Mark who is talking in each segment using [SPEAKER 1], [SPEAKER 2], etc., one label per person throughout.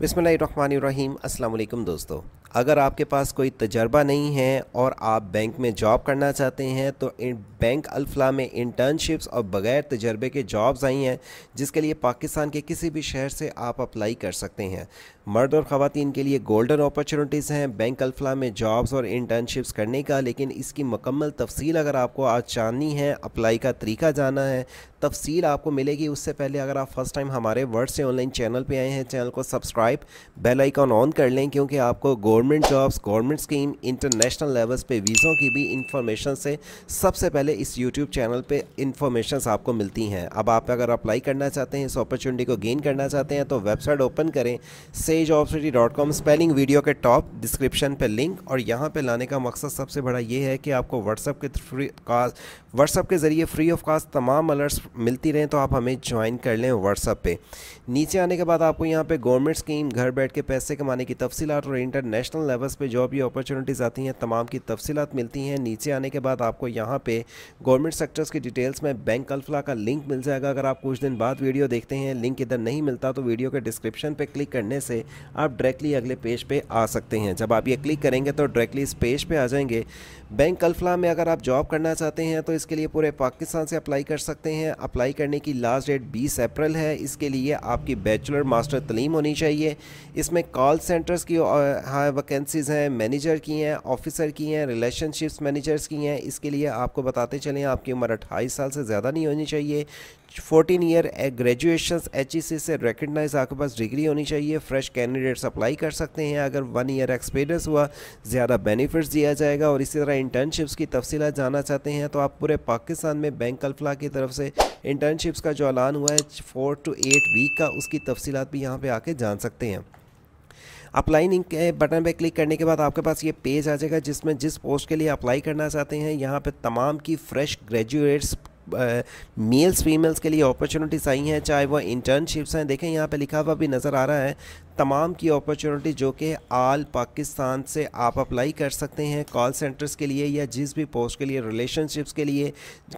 [SPEAKER 1] बिसमीम अल्लाम दोस्तों अगर आपके पास कोई तजर्बा नहीं है और आप बैंक में जॉब करना चाहते हैं तो बैंक अल्फला में इंटर्नशिप्स और बग़ैर तजर्बे के जॉब्स आई हैं जिसके लिए पाकिस्तान के किसी भी शहर से आप अप्लाई कर सकते हैं मर्द और खातन के लिए गोल्डन अपॉर्चुनिटीज़ हैं बैंक अल्फला में जॉब्स और इंटर्नशिप्स करने का लेकिन इसकी मकम्मल तफसील अगर आपको आज जाननी है अप्लाई का तरीका जाना है तफसील आपको मिलेगी उससे पहले अगर आप फर्स्ट टाइम हमारे वर्ड से ऑनलाइन चैनल पे आए हैं चैनल को सब्सक्राइब बेल आइकॉन ऑन कर लें क्योंकि आपको government jobs government scheme international levels पे वीज़ों की भी इंफॉर्मेशन से सबसे पहले इस यूट्यूब चैनल पे इंफॉर्मेशन आपको मिलती हैं अब आप अगर अप्लाई करना चाहते हैं इस अपॉर्चुनिटी को गेन करना चाहते हैं तो वेबसाइट ओपन करें से तेज opportunity dot com spelling video के टॉप डिस्क्रिप्शन पे लिंक और यहाँ पे लाने का मकसद सबसे बड़ा ये है कि आपको व्हाट्सअप के फ्री कास्ट व्हाट्सअप के ज़रिए फ्री ऑफ कास्ट तमाम अलर्ट्स मिलती रहें तो आप हमें ज्वाइन कर लें व्हाट्सअप पे नीचे आने के बाद आपको यहाँ पे गवर्नमेंट स्कीम घर बैठ के पैसे कमाने की तफसीत और इंटरनेशनल लेवल्स पर जो भी अपॉर्चुनिटीज़ आती हैं तमाम की तफसीत मिलती हैं नीचे आने के बाद आपको यहाँ पे गवर्नमेंट सेक्टर्स की डिटेल्स में बैंक अल्फला का लिंक मिल जाएगा अगर आप कुछ दिन बाद वीडियो देखते हैं लिंक इधर नहीं मिलता तो वीडियो के डिस्क्रिप्शन पर क्लिक करने से आप डायरेक्टली अगले पेज पे आ सकते हैं जब आप ये क्लिक करेंगे तो डायरेक्टली इस पेज पे आ जाएंगे बैंक अल्फला में अगर आप जॉब करना चाहते हैं तो इसके लिए पूरे पाकिस्तान से अप्लाई कर सकते हैं अप्लाई करने की लास्ट डेट बीस अप्रैल है इसके लिए आपकी बैचलर मास्टर तलीम होनी चाहिए इसमें कॉल सेंटर्स की हाँ वैकेंसीज़ हैं मैनेजर की हैं ऑफिसर की हैं रिलेशनशिप्स मैनेजर्स की हैं इसके लिए आपको बताते चलें आपकी उम्र अट्ठाईस साल से ज़्यादा नहीं होनी चाहिए फोर्टीन ईयर ग्रेजुएशन एच से रिकगनाइज आपके पास डिग्री होनी चाहिए फ्रेश कैंडिडेट्स अप्लाई कर सकते हैं अगर वन ईयर एक्सपीरियंस हुआ ज़्यादा बेनिफिट्स दिया जाएगा और इसी तरह इंटर्नशिप्स की तफसीत जाना चाहते हैं तो आप पूरे पाकिस्तान में बैंक अल्फला की तरफ से इंटर्नशिप्स का जो ऐलान हुआ है फोर टू एट वीक का उसकी तफसीत भी यहाँ पर आके जान सकते हैं अप्लाई लिंक के बटन पर क्लिक करने के बाद आपके पास ये पेज आ जाएगा जिसमें जिस पोस्ट के लिए अप्लाई करना चाहते हैं यहाँ पे तमाम की फ्रेश ग्रेजुएट्स मेल्स फीमेल्स के लिए अपॉर्चुनिटीज़ आई हैं चाहे वह इंटर्नशिप्स हैं देखें यहाँ पे लिखा हुआ भी नज़र आ रहा है तमाम की अपॉर्चुनिटी जो कि आल पाकिस्तान से आप अप्लाई कर सकते हैं कॉल सेंटर्स के लिए या जिस भी पोस्ट के लिए रिलेशनशिप्स के लिए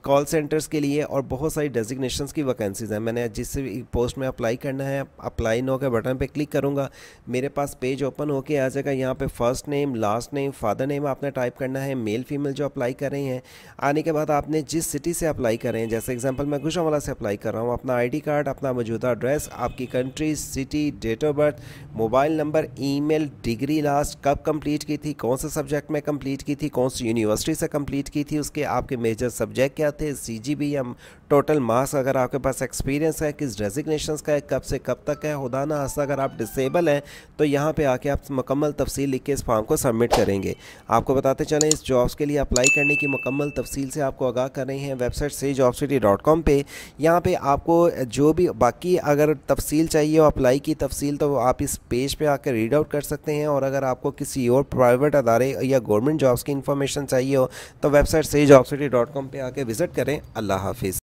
[SPEAKER 1] कॉल सेंटर्स के लिए और बहुत सारी डेजिग्नेशंस की वैकेंसीज़ हैं मैंने जिस भी पोस्ट में अप्लाई करना है अप्लाई नो के बटन पे क्लिक करूँगा मेरे पास पेज ओपन होकर आ जाएगा यहाँ पर first name last name father name आपने टाइप करना है मेल फीमेल जो अप्लाई कर रहे हैं आने के बाद आपने जिस सिटी से अप्लाई कर रहे हैं जैसे एग्जाम्पल मैं गुजरावाला से अप्लाई कर रहा हूँ अपना आई कार्ड अपना मौजूदा एड्रेस आपकी country city date of birth mobile number email degree last कब कंप्लीट की थी कौन से सब्जेक्ट में कंप्लीट की थी कौन सी यूनिवर्सिटी से कंप्लीट की थी उसके आपके मेजर सब्जेक्ट क्या थे सीजीबी या टोटल मार्क्स अगर आपके पास एक्सपीरियंस है किस डेजिग्नेशन का है कब से कब तक है खुदाना हंसा अगर आप डिसेबल हैं तो यहाँ पर आके आप मुकम्मल तफसील लिख के इस फॉर्म को सबमिट करेंगे आपको बताते चलें इस जॉब्स के लिए अप्लाई करने की मुकम्मल तफसील से आपको आगाह कर रहे हैं वेबसाइट से जॉब सिटी डॉट कॉम पर यहाँ पर आपको जो भी बाकी अगर तफसील चाहिए अप्लाई की तफसील तो आप आप इस पेज पे आकर रीड आउट कर सकते हैं और अगर आपको किसी और प्राइवेट अदारे या गवर्नमेंट जॉब्स की इन्फॉर्मेशन चाहिए हो तो वेबसाइट सही जॉब सिटी डॉट कॉम पर आकर विज़िट करें अल्लाह हाफिज़